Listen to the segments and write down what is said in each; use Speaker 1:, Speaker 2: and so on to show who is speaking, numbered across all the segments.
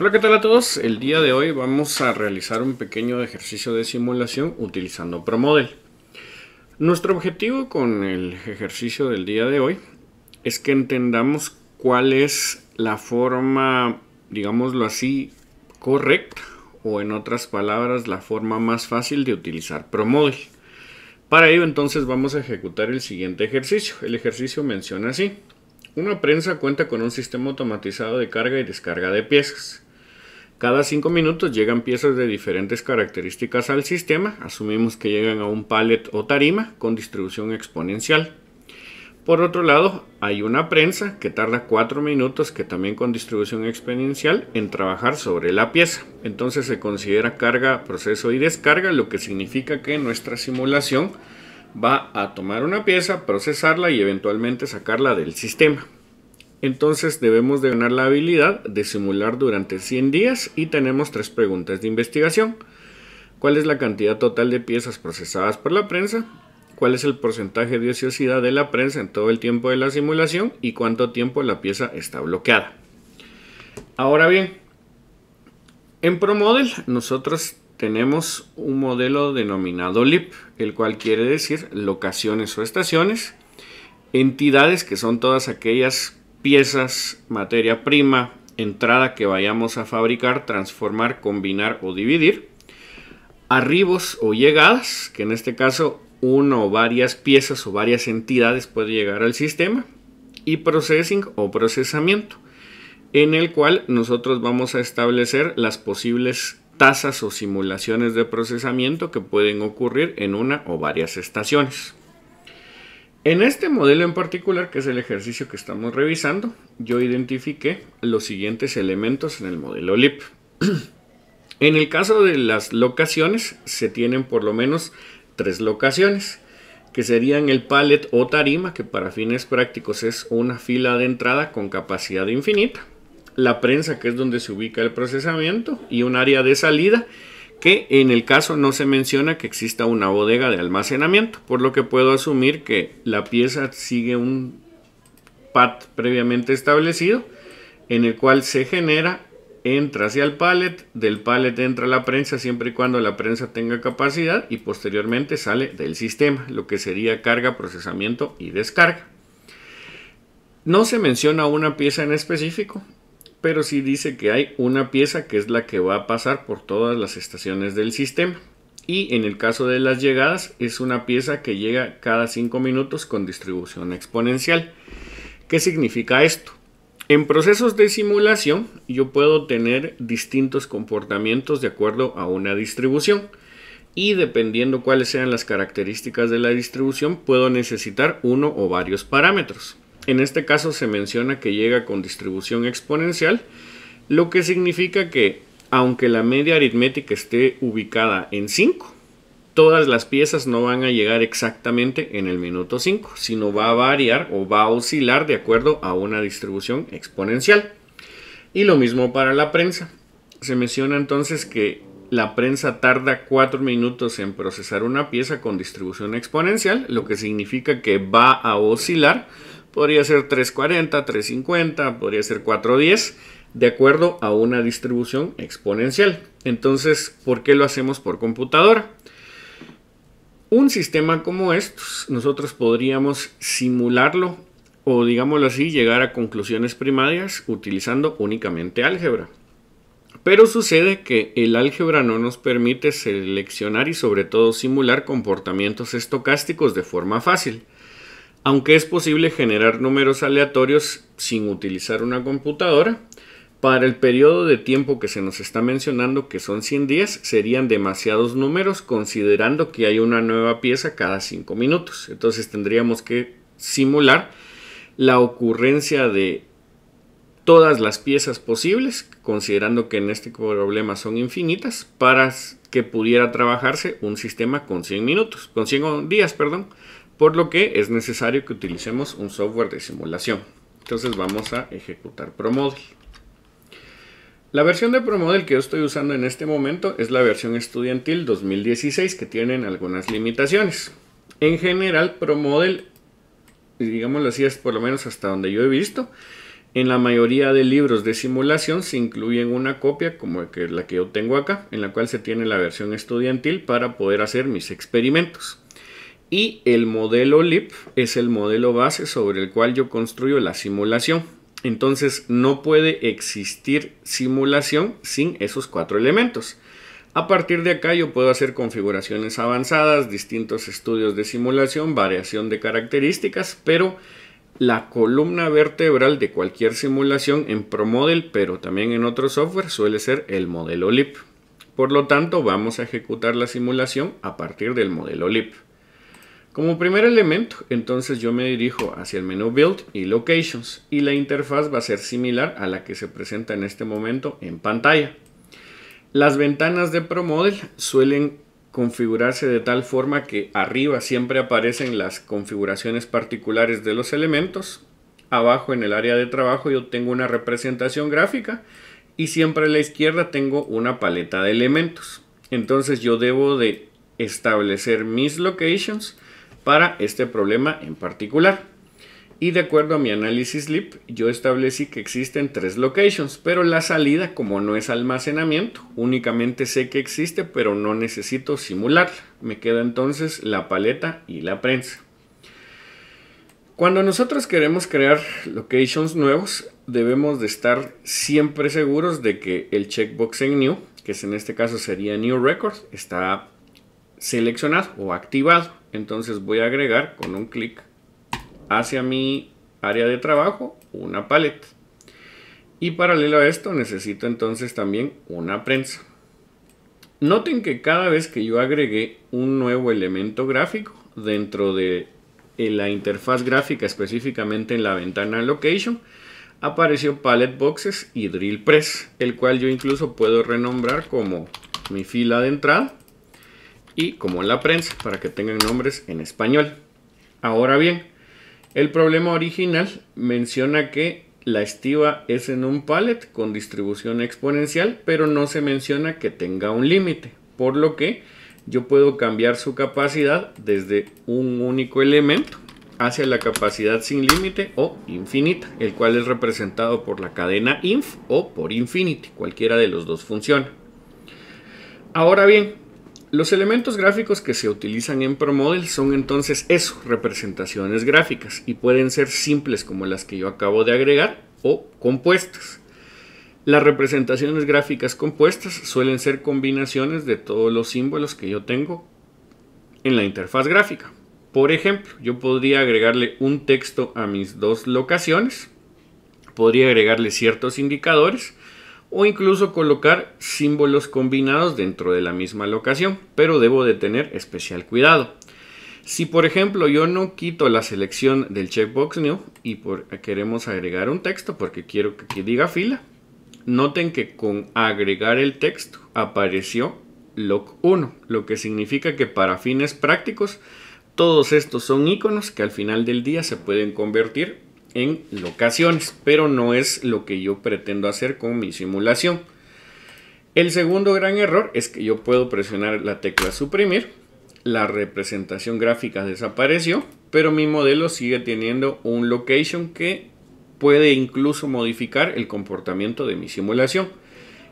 Speaker 1: Hola, ¿qué tal a todos? El día de hoy vamos a realizar un pequeño ejercicio de simulación utilizando ProModel. Nuestro objetivo con el ejercicio del día de hoy es que entendamos cuál es la forma, digámoslo así, correcta o en otras palabras, la forma más fácil de utilizar ProModel. Para ello entonces vamos a ejecutar el siguiente ejercicio. El ejercicio menciona así. Una prensa cuenta con un sistema automatizado de carga y descarga de piezas. Cada 5 minutos llegan piezas de diferentes características al sistema, asumimos que llegan a un pallet o tarima con distribución exponencial. Por otro lado, hay una prensa que tarda 4 minutos, que también con distribución exponencial, en trabajar sobre la pieza. Entonces se considera carga, proceso y descarga, lo que significa que nuestra simulación va a tomar una pieza, procesarla y eventualmente sacarla del sistema. Entonces debemos de ganar la habilidad de simular durante 100 días y tenemos tres preguntas de investigación. ¿Cuál es la cantidad total de piezas procesadas por la prensa? ¿Cuál es el porcentaje de ociosidad de la prensa en todo el tiempo de la simulación? ¿Y cuánto tiempo la pieza está bloqueada? Ahora bien, en ProModel nosotros tenemos un modelo denominado LIP, el cual quiere decir locaciones o estaciones, entidades que son todas aquellas piezas, materia prima, entrada que vayamos a fabricar, transformar, combinar o dividir, arribos o llegadas, que en este caso una o varias piezas o varias entidades puede llegar al sistema, y processing o procesamiento, en el cual nosotros vamos a establecer las posibles tasas o simulaciones de procesamiento que pueden ocurrir en una o varias estaciones. En este modelo en particular, que es el ejercicio que estamos revisando, yo identifiqué los siguientes elementos en el modelo LIP. en el caso de las locaciones, se tienen por lo menos tres locaciones, que serían el pallet o tarima, que para fines prácticos es una fila de entrada con capacidad infinita, la prensa, que es donde se ubica el procesamiento, y un área de salida, que en el caso no se menciona que exista una bodega de almacenamiento, por lo que puedo asumir que la pieza sigue un pad previamente establecido en el cual se genera, entra hacia el pallet, del pallet entra la prensa siempre y cuando la prensa tenga capacidad y posteriormente sale del sistema, lo que sería carga, procesamiento y descarga. No se menciona una pieza en específico, pero sí dice que hay una pieza que es la que va a pasar por todas las estaciones del sistema. Y en el caso de las llegadas, es una pieza que llega cada 5 minutos con distribución exponencial. ¿Qué significa esto? En procesos de simulación, yo puedo tener distintos comportamientos de acuerdo a una distribución. Y dependiendo cuáles sean las características de la distribución, puedo necesitar uno o varios parámetros. En este caso se menciona que llega con distribución exponencial, lo que significa que aunque la media aritmética esté ubicada en 5, todas las piezas no van a llegar exactamente en el minuto 5, sino va a variar o va a oscilar de acuerdo a una distribución exponencial. Y lo mismo para la prensa. Se menciona entonces que la prensa tarda 4 minutos en procesar una pieza con distribución exponencial, lo que significa que va a oscilar podría ser 340, 350, podría ser 410, de acuerdo a una distribución exponencial. Entonces, ¿por qué lo hacemos por computadora? Un sistema como estos, nosotros podríamos simularlo o, digámoslo así, llegar a conclusiones primarias utilizando únicamente álgebra. Pero sucede que el álgebra no nos permite seleccionar y sobre todo simular comportamientos estocásticos de forma fácil. Aunque es posible generar números aleatorios sin utilizar una computadora, para el periodo de tiempo que se nos está mencionando, que son 100 días, serían demasiados números considerando que hay una nueva pieza cada 5 minutos. Entonces tendríamos que simular la ocurrencia de todas las piezas posibles, considerando que en este problema son infinitas, para que pudiera trabajarse un sistema con 100 minutos, con 100 días, perdón por lo que es necesario que utilicemos un software de simulación. Entonces vamos a ejecutar ProModel. La versión de ProModel que yo estoy usando en este momento es la versión estudiantil 2016 que tienen algunas limitaciones. En general, ProModel, digámoslo así, es por lo menos hasta donde yo he visto, en la mayoría de libros de simulación se incluyen una copia como la que yo tengo acá, en la cual se tiene la versión estudiantil para poder hacer mis experimentos. Y el modelo LIP es el modelo base sobre el cual yo construyo la simulación. Entonces no puede existir simulación sin esos cuatro elementos. A partir de acá yo puedo hacer configuraciones avanzadas, distintos estudios de simulación, variación de características, pero la columna vertebral de cualquier simulación en ProModel, pero también en otro software, suele ser el modelo LIP. Por lo tanto, vamos a ejecutar la simulación a partir del modelo LIP. Como primer elemento, entonces yo me dirijo hacia el menú Build y Locations y la interfaz va a ser similar a la que se presenta en este momento en pantalla. Las ventanas de ProModel suelen configurarse de tal forma que arriba siempre aparecen las configuraciones particulares de los elementos, abajo en el área de trabajo yo tengo una representación gráfica y siempre a la izquierda tengo una paleta de elementos. Entonces yo debo de establecer mis locations para este problema en particular. Y de acuerdo a mi análisis LIP, yo establecí que existen tres locations, pero la salida, como no es almacenamiento, únicamente sé que existe, pero no necesito simularla. Me queda entonces la paleta y la prensa. Cuando nosotros queremos crear locations nuevos, debemos de estar siempre seguros de que el checkbox en New, que en este caso sería New Records, está seleccionado o activado. Entonces voy a agregar con un clic hacia mi área de trabajo una paleta. Y paralelo a esto necesito entonces también una prensa. Noten que cada vez que yo agregué un nuevo elemento gráfico dentro de la interfaz gráfica específicamente en la ventana Location, apareció Palette Boxes y Drill Press, el cual yo incluso puedo renombrar como mi fila de entrada y como en la prensa, para que tengan nombres en español. Ahora bien, el problema original menciona que la estiva es en un pallet con distribución exponencial, pero no se menciona que tenga un límite, por lo que yo puedo cambiar su capacidad desde un único elemento hacia la capacidad sin límite o infinita, el cual es representado por la cadena inf o por infinity, cualquiera de los dos funciona. Ahora bien, los elementos gráficos que se utilizan en ProModel son entonces eso, representaciones gráficas, y pueden ser simples como las que yo acabo de agregar o compuestas. Las representaciones gráficas compuestas suelen ser combinaciones de todos los símbolos que yo tengo en la interfaz gráfica. Por ejemplo, yo podría agregarle un texto a mis dos locaciones, podría agregarle ciertos indicadores, o incluso colocar símbolos combinados dentro de la misma locación, pero debo de tener especial cuidado. Si por ejemplo yo no quito la selección del checkbox new y queremos agregar un texto porque quiero que, diga fila, noten que con agregar el texto apareció log 1, lo que significa que para fines prácticos todos estos son iconos que al final del día se pueden convertir en locaciones, pero no es lo que yo pretendo hacer con mi simulación. El segundo gran error es que yo puedo presionar la tecla suprimir, la representación gráfica desapareció, pero mi modelo sigue teniendo un location que puede incluso modificar el comportamiento de mi simulación.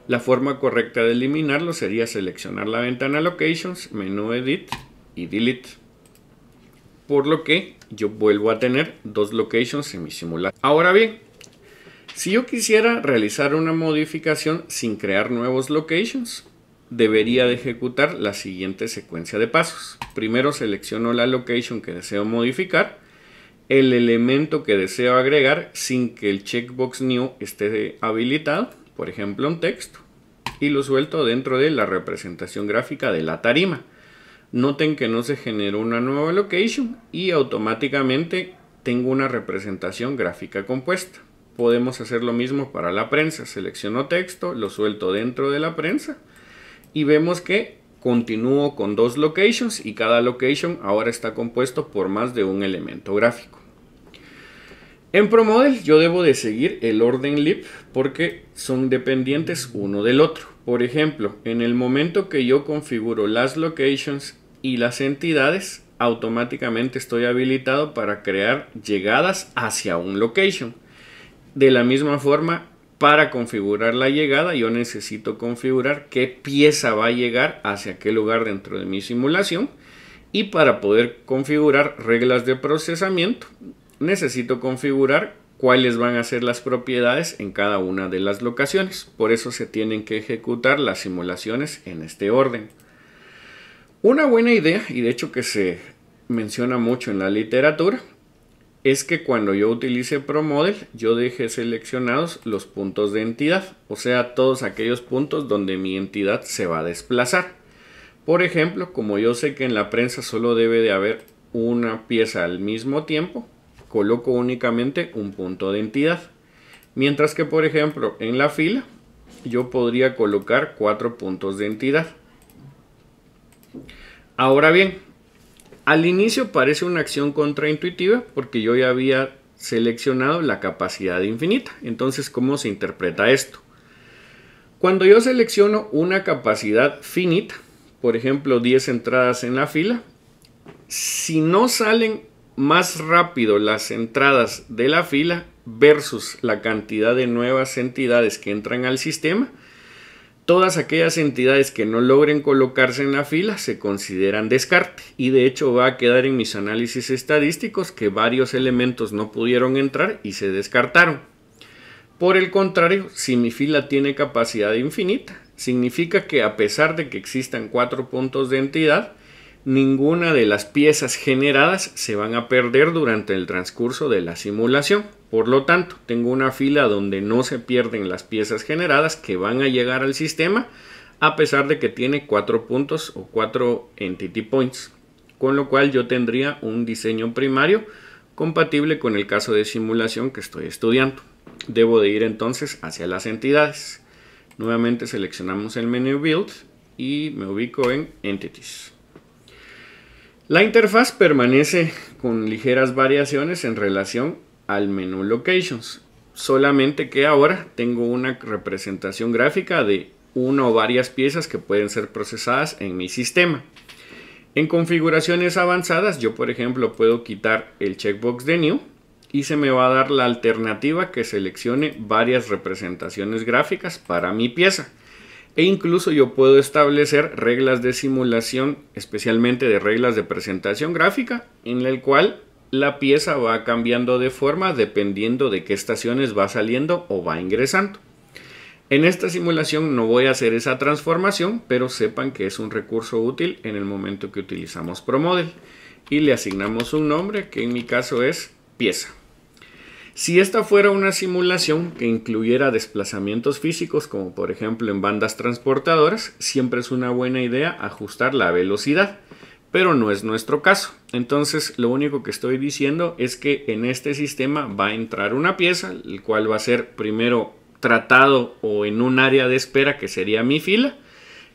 Speaker 1: La forma correcta de eliminarlo sería seleccionar la ventana Locations, menú Edit y Delete por lo que yo vuelvo a tener dos locations en mi simulador. Ahora bien, si yo quisiera realizar una modificación sin crear nuevos locations, debería de ejecutar la siguiente secuencia de pasos. Primero selecciono la location que deseo modificar, el elemento que deseo agregar sin que el checkbox new esté habilitado, por ejemplo un texto, y lo suelto dentro de la representación gráfica de la tarima. Noten que no se generó una nueva location y automáticamente tengo una representación gráfica compuesta. Podemos hacer lo mismo para la prensa. Selecciono texto, lo suelto dentro de la prensa y vemos que continúo con dos locations y cada location ahora está compuesto por más de un elemento gráfico. En ProModel yo debo de seguir el orden lip porque son dependientes uno del otro. Por ejemplo, en el momento que yo configuro las locations y las entidades, automáticamente estoy habilitado para crear llegadas hacia un location. De la misma forma, para configurar la llegada, yo necesito configurar qué pieza va a llegar hacia qué lugar dentro de mi simulación. Y para poder configurar reglas de procesamiento, necesito configurar cuáles van a ser las propiedades en cada una de las locaciones. Por eso se tienen que ejecutar las simulaciones en este orden. Una buena idea, y de hecho que se menciona mucho en la literatura, es que cuando yo utilice ProModel, yo deje seleccionados los puntos de entidad, o sea, todos aquellos puntos donde mi entidad se va a desplazar. Por ejemplo, como yo sé que en la prensa solo debe de haber una pieza al mismo tiempo, coloco únicamente un punto de entidad. Mientras que, por ejemplo, en la fila, yo podría colocar cuatro puntos de entidad. Ahora bien, al inicio parece una acción contraintuitiva porque yo ya había seleccionado la capacidad infinita. Entonces, ¿cómo se interpreta esto? Cuando yo selecciono una capacidad finita, por ejemplo 10 entradas en la fila, si no salen más rápido las entradas de la fila versus la cantidad de nuevas entidades que entran al sistema, Todas aquellas entidades que no logren colocarse en la fila se consideran descarte y de hecho va a quedar en mis análisis estadísticos que varios elementos no pudieron entrar y se descartaron. Por el contrario, si mi fila tiene capacidad infinita, significa que a pesar de que existan cuatro puntos de entidad, ninguna de las piezas generadas se van a perder durante el transcurso de la simulación. Por lo tanto, tengo una fila donde no se pierden las piezas generadas que van a llegar al sistema a pesar de que tiene cuatro puntos o cuatro entity points. Con lo cual yo tendría un diseño primario compatible con el caso de simulación que estoy estudiando. Debo de ir entonces hacia las entidades. Nuevamente seleccionamos el menú Build y me ubico en Entities. La interfaz permanece con ligeras variaciones en relación al menú Locations, solamente que ahora tengo una representación gráfica de una o varias piezas que pueden ser procesadas en mi sistema. En configuraciones avanzadas yo por ejemplo puedo quitar el checkbox de New y se me va a dar la alternativa que seleccione varias representaciones gráficas para mi pieza e incluso yo puedo establecer reglas de simulación, especialmente de reglas de presentación gráfica, en el cual la pieza va cambiando de forma dependiendo de qué estaciones va saliendo o va ingresando. En esta simulación no voy a hacer esa transformación, pero sepan que es un recurso útil en el momento que utilizamos ProModel y le asignamos un nombre que en mi caso es pieza. Si esta fuera una simulación que incluyera desplazamientos físicos, como por ejemplo en bandas transportadoras, siempre es una buena idea ajustar la velocidad, pero no es nuestro caso. Entonces lo único que estoy diciendo es que en este sistema va a entrar una pieza, el cual va a ser primero tratado o en un área de espera que sería mi fila,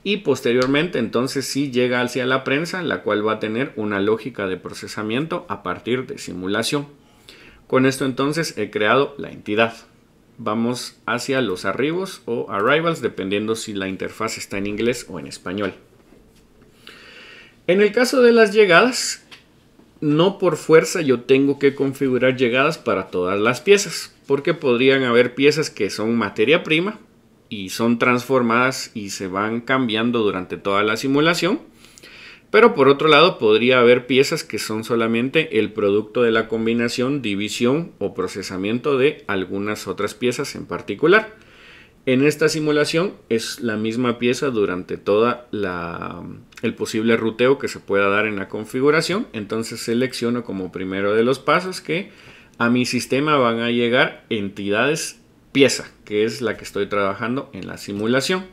Speaker 1: y posteriormente entonces sí llega hacia la prensa, la cual va a tener una lógica de procesamiento a partir de simulación. Con esto entonces he creado la entidad. Vamos hacia los arribos o arrivals, dependiendo si la interfaz está en inglés o en español. En el caso de las llegadas, no por fuerza yo tengo que configurar llegadas para todas las piezas, porque podrían haber piezas que son materia prima y son transformadas y se van cambiando durante toda la simulación pero por otro lado, podría haber piezas que son solamente el producto de la combinación, división o procesamiento de algunas otras piezas en particular. En esta simulación es la misma pieza durante todo el posible ruteo que se pueda dar en la configuración. Entonces selecciono como primero de los pasos que a mi sistema van a llegar entidades pieza, que es la que estoy trabajando en la simulación.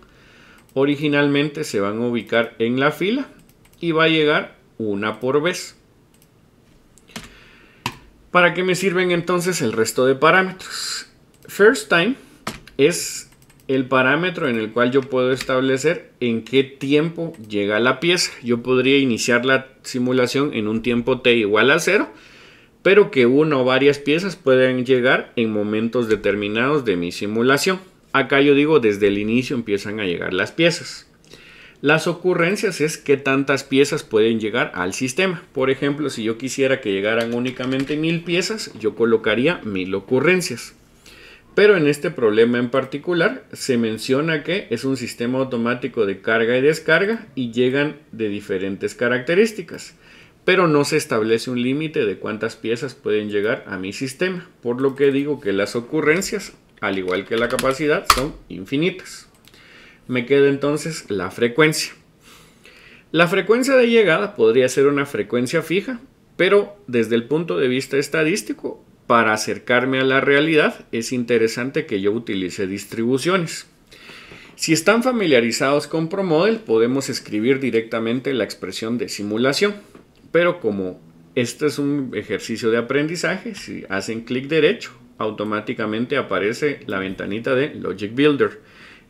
Speaker 1: Originalmente se van a ubicar en la fila, y va a llegar una por vez. ¿Para qué me sirven entonces el resto de parámetros? First time es el parámetro en el cual yo puedo establecer en qué tiempo llega la pieza. Yo podría iniciar la simulación en un tiempo t igual a cero. pero que una o varias piezas puedan llegar en momentos determinados de mi simulación. Acá yo digo desde el inicio empiezan a llegar las piezas. Las ocurrencias es que tantas piezas pueden llegar al sistema. Por ejemplo, si yo quisiera que llegaran únicamente mil piezas, yo colocaría mil ocurrencias. Pero en este problema en particular se menciona que es un sistema automático de carga y descarga y llegan de diferentes características. Pero no se establece un límite de cuántas piezas pueden llegar a mi sistema, por lo que digo que las ocurrencias, al igual que la capacidad, son infinitas. Me queda entonces la frecuencia. La frecuencia de llegada podría ser una frecuencia fija, pero desde el punto de vista estadístico, para acercarme a la realidad, es interesante que yo utilice distribuciones. Si están familiarizados con ProModel, podemos escribir directamente la expresión de simulación, pero como este es un ejercicio de aprendizaje, si hacen clic derecho, automáticamente aparece la ventanita de Logic Builder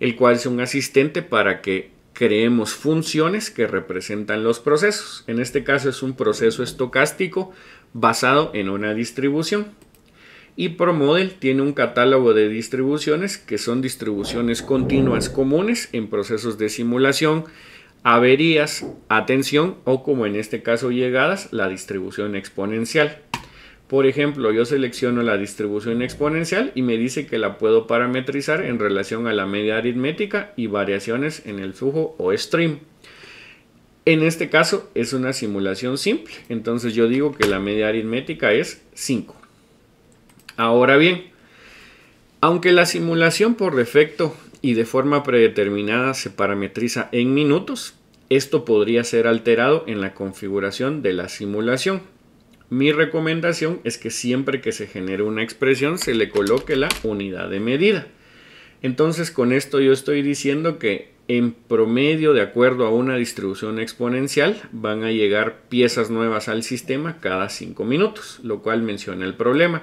Speaker 1: el cual es un asistente para que creemos funciones que representan los procesos. En este caso es un proceso estocástico basado en una distribución. Y ProModel tiene un catálogo de distribuciones que son distribuciones continuas comunes en procesos de simulación, averías, atención o como en este caso llegadas, la distribución exponencial. Por ejemplo, yo selecciono la distribución exponencial y me dice que la puedo parametrizar en relación a la media aritmética y variaciones en el flujo o stream. En este caso es una simulación simple, entonces yo digo que la media aritmética es 5. Ahora bien, aunque la simulación por defecto y de forma predeterminada se parametriza en minutos, esto podría ser alterado en la configuración de la simulación. Mi recomendación es que siempre que se genere una expresión se le coloque la unidad de medida. Entonces con esto yo estoy diciendo que en promedio de acuerdo a una distribución exponencial van a llegar piezas nuevas al sistema cada 5 minutos, lo cual menciona el problema.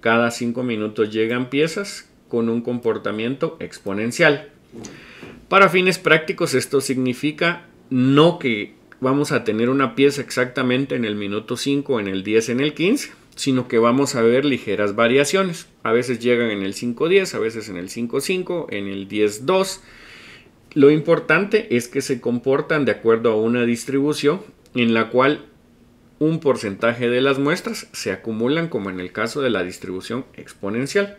Speaker 1: Cada 5 minutos llegan piezas con un comportamiento exponencial. Para fines prácticos esto significa no que vamos a tener una pieza exactamente en el minuto 5, en el 10, en el 15, sino que vamos a ver ligeras variaciones. A veces llegan en el 5, 10, a veces en el 5, 5, en el 10, 2. Lo importante es que se comportan de acuerdo a una distribución en la cual un porcentaje de las muestras se acumulan como en el caso de la distribución exponencial.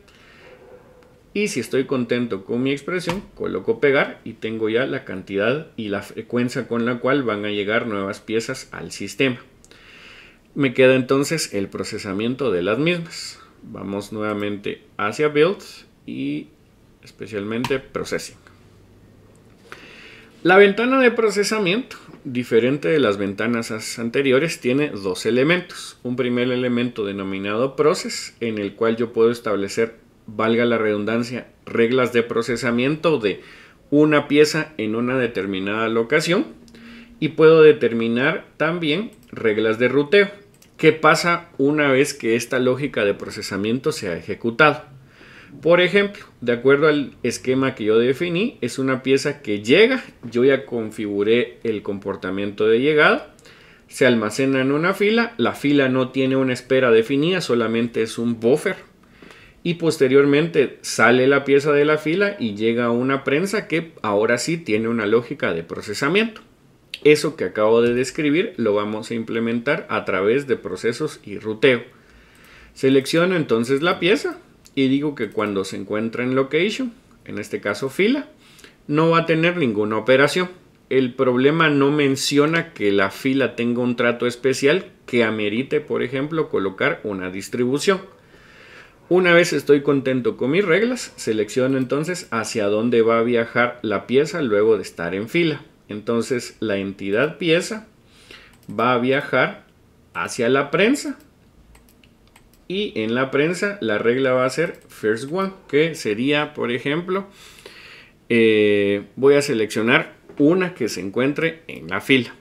Speaker 1: Y si estoy contento con mi expresión, coloco pegar y tengo ya la cantidad y la frecuencia con la cual van a llegar nuevas piezas al sistema. Me queda entonces el procesamiento de las mismas. Vamos nuevamente hacia Build y especialmente Processing. La ventana de procesamiento, diferente de las ventanas anteriores, tiene dos elementos. Un primer elemento denominado Process, en el cual yo puedo establecer valga la redundancia, reglas de procesamiento de una pieza en una determinada locación y puedo determinar también reglas de ruteo. ¿Qué pasa una vez que esta lógica de procesamiento se ha ejecutado? Por ejemplo, de acuerdo al esquema que yo definí, es una pieza que llega, yo ya configuré el comportamiento de llegada, se almacena en una fila, la fila no tiene una espera definida, solamente es un buffer y posteriormente sale la pieza de la fila y llega a una prensa que ahora sí tiene una lógica de procesamiento. Eso que acabo de describir lo vamos a implementar a través de procesos y ruteo. Selecciono entonces la pieza y digo que cuando se encuentra en location, en este caso fila, no va a tener ninguna operación. El problema no menciona que la fila tenga un trato especial que amerite, por ejemplo, colocar una distribución. Una vez estoy contento con mis reglas, selecciono entonces hacia dónde va a viajar la pieza luego de estar en fila. Entonces la entidad pieza va a viajar hacia la prensa. Y en la prensa la regla va a ser first one, que sería, por ejemplo, eh, voy a seleccionar una que se encuentre en la fila.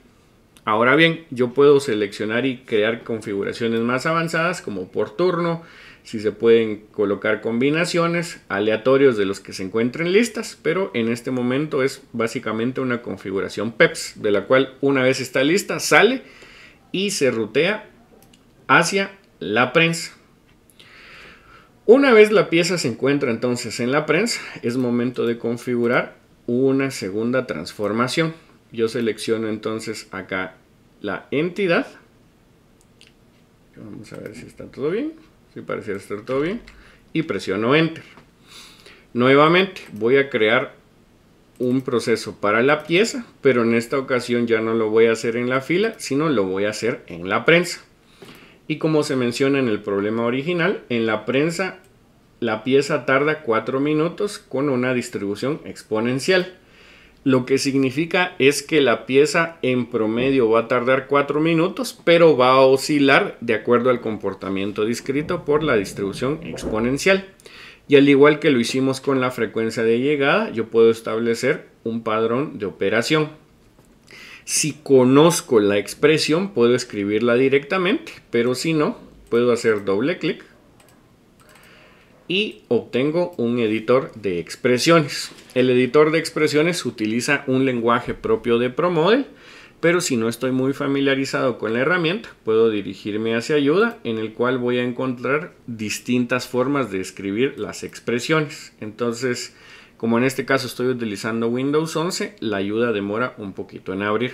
Speaker 1: Ahora bien, yo puedo seleccionar y crear configuraciones más avanzadas como por turno, si se pueden colocar combinaciones aleatorios de los que se encuentren listas, pero en este momento es básicamente una configuración PEPS, de la cual una vez está lista sale y se rutea hacia la prensa. Una vez la pieza se encuentra entonces en la prensa, es momento de configurar una segunda transformación. Yo selecciono entonces acá la entidad. Vamos a ver si está todo bien si pareciera estar todo bien, y presiono Enter. Nuevamente voy a crear un proceso para la pieza, pero en esta ocasión ya no lo voy a hacer en la fila, sino lo voy a hacer en la prensa. Y como se menciona en el problema original, en la prensa la pieza tarda 4 minutos con una distribución exponencial lo que significa es que la pieza en promedio va a tardar 4 minutos, pero va a oscilar de acuerdo al comportamiento descrito por la distribución exponencial. Y al igual que lo hicimos con la frecuencia de llegada, yo puedo establecer un padrón de operación. Si conozco la expresión, puedo escribirla directamente, pero si no, puedo hacer doble clic y obtengo un editor de expresiones. El editor de expresiones utiliza un lenguaje propio de ProModel, pero si no estoy muy familiarizado con la herramienta, puedo dirigirme hacia ayuda en el cual voy a encontrar distintas formas de escribir las expresiones. Entonces, como en este caso estoy utilizando Windows 11, la ayuda demora un poquito en abrir.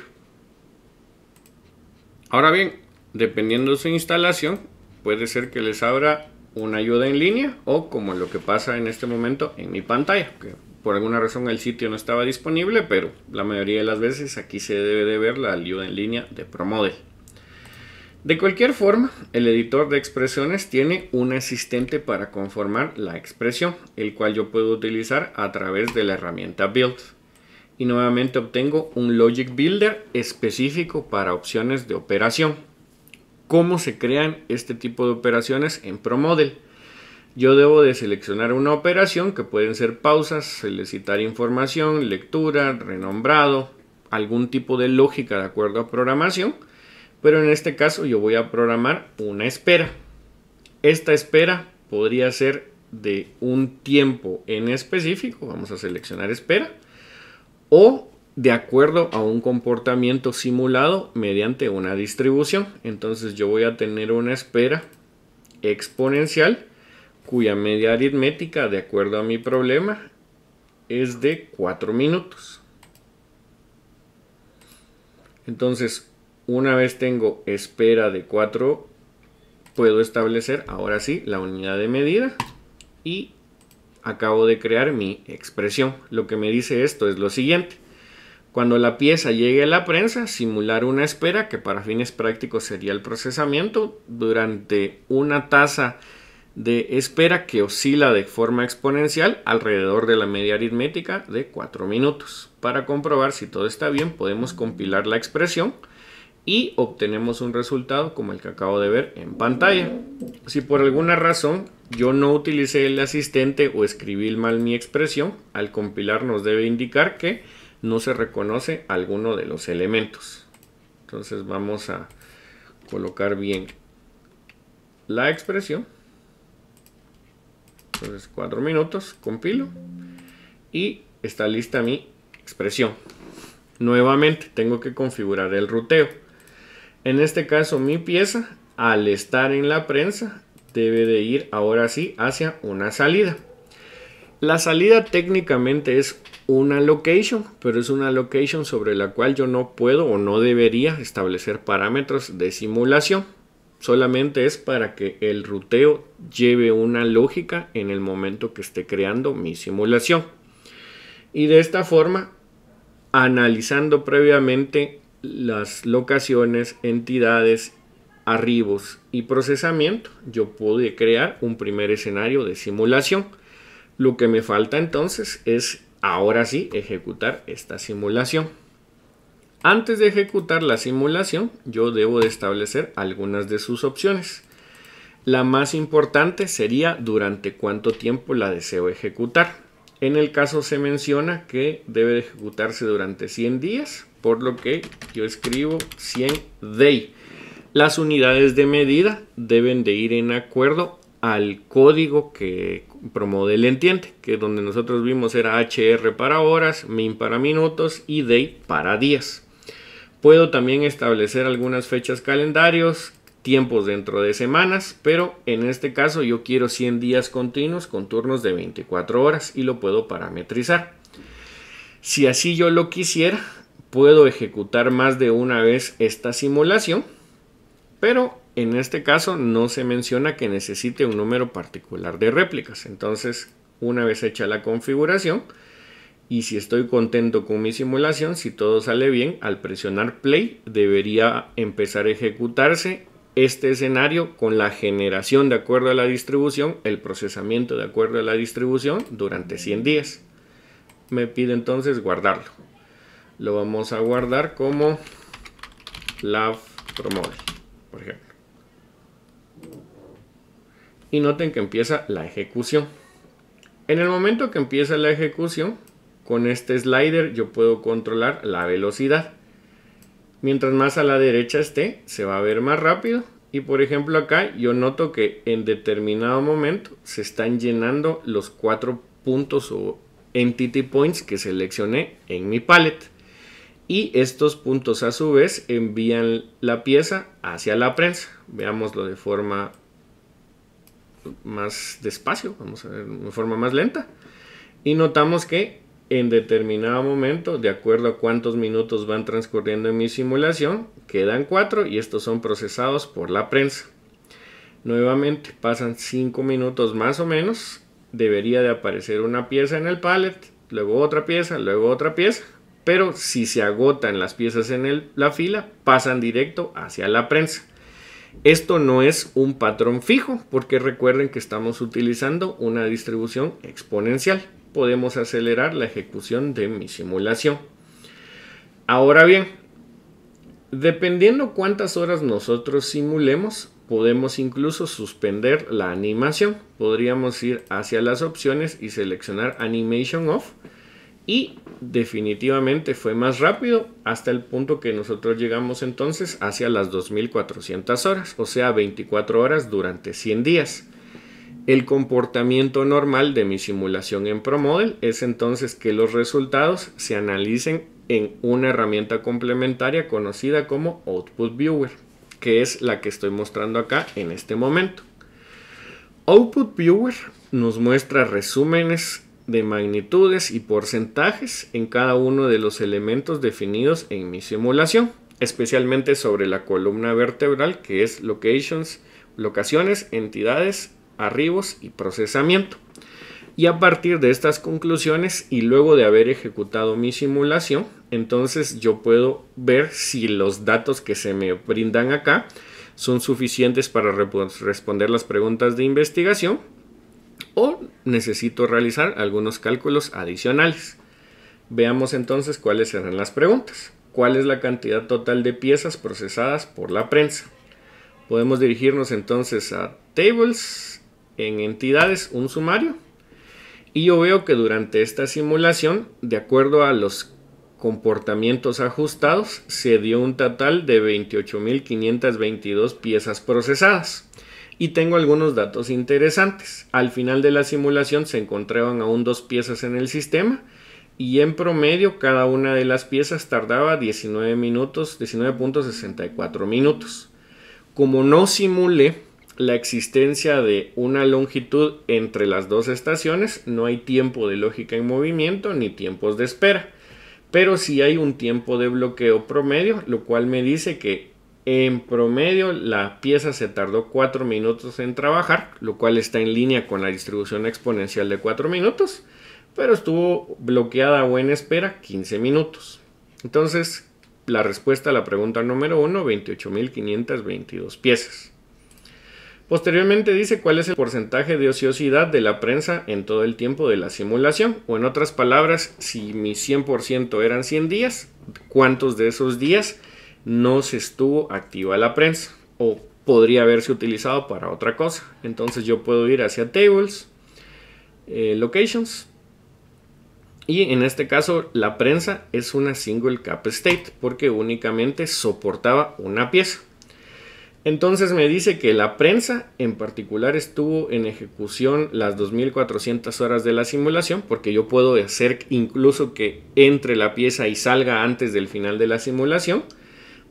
Speaker 1: Ahora bien, dependiendo de su instalación, puede ser que les abra una ayuda en línea o como lo que pasa en este momento en mi pantalla, que por alguna razón el sitio no estaba disponible, pero la mayoría de las veces aquí se debe de ver la ayuda en línea de ProModel. De cualquier forma, el editor de expresiones tiene un asistente para conformar la expresión, el cual yo puedo utilizar a través de la herramienta Build. Y nuevamente obtengo un Logic Builder específico para opciones de operación cómo se crean este tipo de operaciones en ProModel. Yo debo de seleccionar una operación que pueden ser pausas, solicitar información, lectura, renombrado, algún tipo de lógica de acuerdo a programación, pero en este caso yo voy a programar una espera. Esta espera podría ser de un tiempo en específico, vamos a seleccionar espera, o de acuerdo a un comportamiento simulado mediante una distribución. Entonces yo voy a tener una espera exponencial cuya media aritmética de acuerdo a mi problema es de 4 minutos. Entonces, una vez tengo espera de 4, puedo establecer ahora sí la unidad de medida y acabo de crear mi expresión. Lo que me dice esto es lo siguiente. Cuando la pieza llegue a la prensa, simular una espera, que para fines prácticos sería el procesamiento, durante una tasa de espera que oscila de forma exponencial alrededor de la media aritmética de 4 minutos. Para comprobar si todo está bien, podemos compilar la expresión y obtenemos un resultado como el que acabo de ver en pantalla. Si por alguna razón yo no utilicé el asistente o escribí mal mi expresión, al compilar nos debe indicar que no se reconoce alguno de los elementos. Entonces vamos a colocar bien la expresión. Entonces cuatro minutos, compilo y está lista mi expresión. Nuevamente tengo que configurar el ruteo. En este caso mi pieza al estar en la prensa debe de ir ahora sí hacia una salida. La salida técnicamente es una location, pero es una location sobre la cual yo no puedo o no debería establecer parámetros de simulación. Solamente es para que el ruteo lleve una lógica en el momento que esté creando mi simulación. Y de esta forma, analizando previamente las locaciones, entidades, arribos y procesamiento, yo pude crear un primer escenario de simulación lo que me falta entonces es ahora sí ejecutar esta simulación. Antes de ejecutar la simulación, yo debo de establecer algunas de sus opciones. La más importante sería durante cuánto tiempo la deseo ejecutar. En el caso se menciona que debe ejecutarse durante 100 días, por lo que yo escribo 100 day. Las unidades de medida deben de ir en acuerdo al código que promueve el entiende, que donde nosotros vimos era HR para horas, min para minutos y day para días. Puedo también establecer algunas fechas calendarios, tiempos dentro de semanas, pero en este caso yo quiero 100 días continuos con turnos de 24 horas y lo puedo parametrizar. Si así yo lo quisiera, puedo ejecutar más de una vez esta simulación, pero en este caso no se menciona que necesite un número particular de réplicas. Entonces, una vez hecha la configuración, y si estoy contento con mi simulación, si todo sale bien, al presionar play debería empezar a ejecutarse este escenario con la generación de acuerdo a la distribución, el procesamiento de acuerdo a la distribución durante 100 días. Me pide entonces guardarlo. Lo vamos a guardar como Love promote por ejemplo y noten que empieza la ejecución. En el momento que empieza la ejecución, con este slider yo puedo controlar la velocidad. Mientras más a la derecha esté, se va a ver más rápido. Y por ejemplo acá yo noto que en determinado momento se están llenando los cuatro puntos o entity points que seleccioné en mi palette. Y estos puntos a su vez envían la pieza hacia la prensa. Veámoslo de forma más despacio, vamos a ver, de forma más lenta. Y notamos que en determinado momento, de acuerdo a cuántos minutos van transcurriendo en mi simulación, quedan cuatro y estos son procesados por la prensa. Nuevamente pasan cinco minutos más o menos, debería de aparecer una pieza en el pallet, luego otra pieza, luego otra pieza, pero si se agotan las piezas en la fila, pasan directo hacia la prensa. Esto no es un patrón fijo porque recuerden que estamos utilizando una distribución exponencial. Podemos acelerar la ejecución de mi simulación. Ahora bien, dependiendo cuántas horas nosotros simulemos, podemos incluso suspender la animación. Podríamos ir hacia las opciones y seleccionar Animation Off y definitivamente fue más rápido hasta el punto que nosotros llegamos entonces hacia las 2400 horas, o sea 24 horas durante 100 días. El comportamiento normal de mi simulación en ProModel es entonces que los resultados se analicen en una herramienta complementaria conocida como Output Viewer, que es la que estoy mostrando acá en este momento. Output Viewer nos muestra resúmenes de magnitudes y porcentajes en cada uno de los elementos definidos en mi simulación, especialmente sobre la columna vertebral que es locations, locaciones, entidades, arribos y procesamiento. Y a partir de estas conclusiones y luego de haber ejecutado mi simulación, entonces yo puedo ver si los datos que se me brindan acá son suficientes para responder las preguntas de investigación o necesito realizar algunos cálculos adicionales. Veamos entonces cuáles serán las preguntas. ¿Cuál es la cantidad total de piezas procesadas por la prensa? Podemos dirigirnos entonces a tables, en entidades, un sumario. Y yo veo que durante esta simulación, de acuerdo a los comportamientos ajustados, se dio un total de 28.522 piezas procesadas y tengo algunos datos interesantes. Al final de la simulación se encontraban aún dos piezas en el sistema y en promedio cada una de las piezas tardaba 19 minutos, 19.64 minutos. Como no simule la existencia de una longitud entre las dos estaciones, no hay tiempo de lógica en movimiento ni tiempos de espera. Pero sí hay un tiempo de bloqueo promedio, lo cual me dice que en promedio, la pieza se tardó 4 minutos en trabajar, lo cual está en línea con la distribución exponencial de 4 minutos, pero estuvo bloqueada o en espera 15 minutos. Entonces, la respuesta a la pregunta número 1, 28.522 piezas. Posteriormente dice cuál es el porcentaje de ociosidad de la prensa en todo el tiempo de la simulación. O en otras palabras, si mi 100% eran 100 días, ¿cuántos de esos días no se estuvo activa la prensa o podría haberse utilizado para otra cosa. Entonces yo puedo ir hacia tables, eh, locations y en este caso la prensa es una single cap state porque únicamente soportaba una pieza. Entonces me dice que la prensa en particular estuvo en ejecución las 2400 horas de la simulación, porque yo puedo hacer incluso que entre la pieza y salga antes del final de la simulación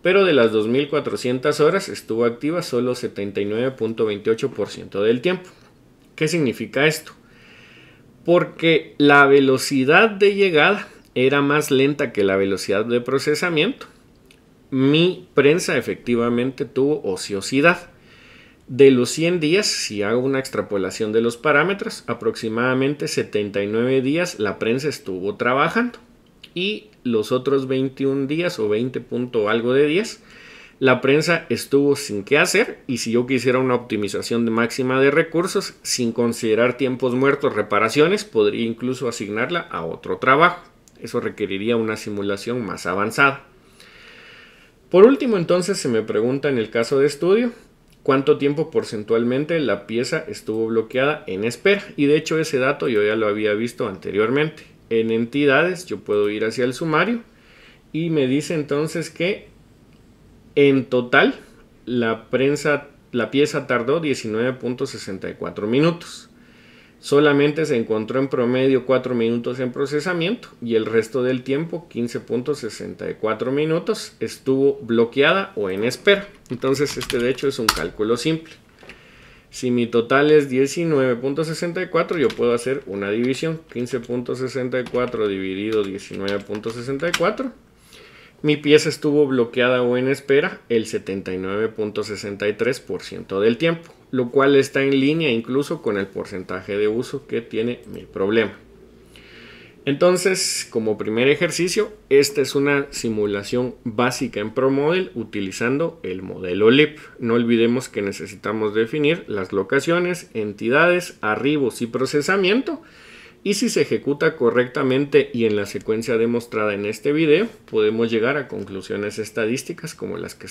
Speaker 1: pero de las 2.400 horas estuvo activa solo 79.28% del tiempo. ¿Qué significa esto? Porque la velocidad de llegada era más lenta que la velocidad de procesamiento, mi prensa efectivamente tuvo ociosidad. De los 100 días, si hago una extrapolación de los parámetros, aproximadamente 79 días la prensa estuvo trabajando y los otros 21 días o 20 algo de 10, la prensa estuvo sin qué hacer y si yo quisiera una optimización de máxima de recursos, sin considerar tiempos muertos, reparaciones, podría incluso asignarla a otro trabajo. Eso requeriría una simulación más avanzada. Por último, entonces se me pregunta en el caso de estudio, cuánto tiempo porcentualmente la pieza estuvo bloqueada en espera. Y de hecho ese dato yo ya lo había visto anteriormente en entidades, yo puedo ir hacia el sumario y me dice entonces que en total la prensa la pieza tardó 19.64 minutos. Solamente se encontró en promedio 4 minutos en procesamiento y el resto del tiempo, 15.64 minutos, estuvo bloqueada o en espera. Entonces este de hecho es un cálculo simple. Si mi total es 19.64, yo puedo hacer una división. 15.64 dividido 19.64. Mi pieza estuvo bloqueada o en espera el 79.63% del tiempo, lo cual está en línea incluso con el porcentaje de uso que tiene mi problema. Entonces, como primer ejercicio, esta es una simulación básica en ProModel utilizando el modelo LIP. No olvidemos que necesitamos definir las locaciones, entidades, arribos y procesamiento. Y si se ejecuta correctamente y en la secuencia demostrada en este video, podemos llegar a conclusiones estadísticas como las que